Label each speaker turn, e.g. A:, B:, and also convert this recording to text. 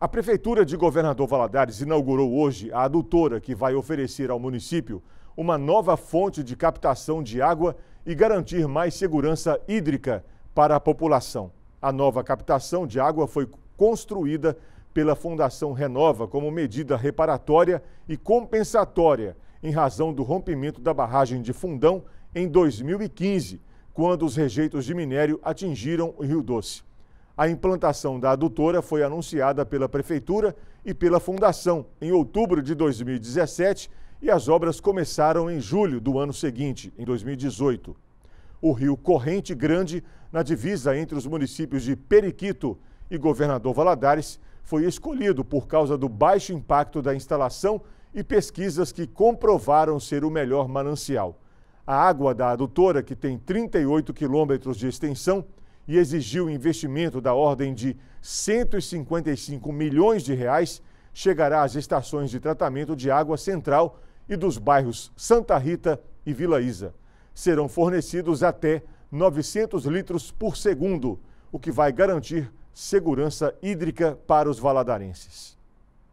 A: A Prefeitura de Governador Valadares inaugurou hoje a adutora que vai oferecer ao município uma nova fonte de captação de água e garantir mais segurança hídrica para a população. A nova captação de água foi construída pela Fundação Renova como medida reparatória e compensatória em razão do rompimento da barragem de Fundão em 2015, quando os rejeitos de minério atingiram o Rio Doce. A implantação da adutora foi anunciada pela Prefeitura e pela Fundação em outubro de 2017 e as obras começaram em julho do ano seguinte, em 2018. O rio Corrente Grande, na divisa entre os municípios de Periquito e Governador Valadares, foi escolhido por causa do baixo impacto da instalação e pesquisas que comprovaram ser o melhor manancial. A água da adutora, que tem 38 quilômetros de extensão, e exigiu investimento da ordem de 155 milhões de reais, chegará às estações de tratamento de água central e dos bairros Santa Rita e Vila Isa. Serão fornecidos até 900 litros por segundo, o que vai garantir segurança hídrica para os valadarenses.